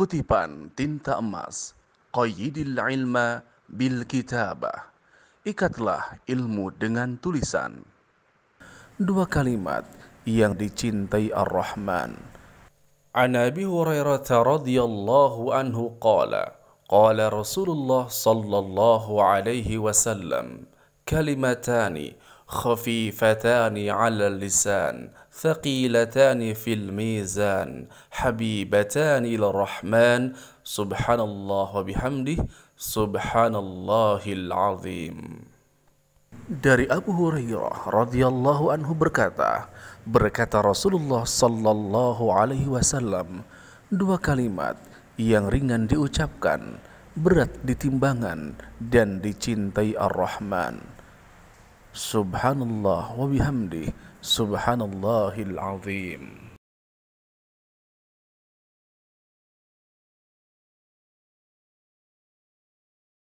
Kutipan tinta emas, Qayyidil ilma bil kitabah. Ikatlah ilmu dengan tulisan. Dua kalimat yang dicintai Ar-Rahman. An Abi Hurairah radhiyallahu anhu qala qala Rasulullah sallallahu alaihi wasallam kalimatani خفيفتان على اللسان ثقيلتان في الميزان حبيبتان إلى الرحمن سبحان الله وبحمده سبحان الله العظيم Dari Abu Hurairah radhiyallahu anhu berkata, berkata Rasulullah sallallahu alaihi wasallam, dua kalimat yang ringan diucapkan, berat ditimbangan dan dicintai Ar-Rahman. سبحان الله وبحمده سبحان الله العظيم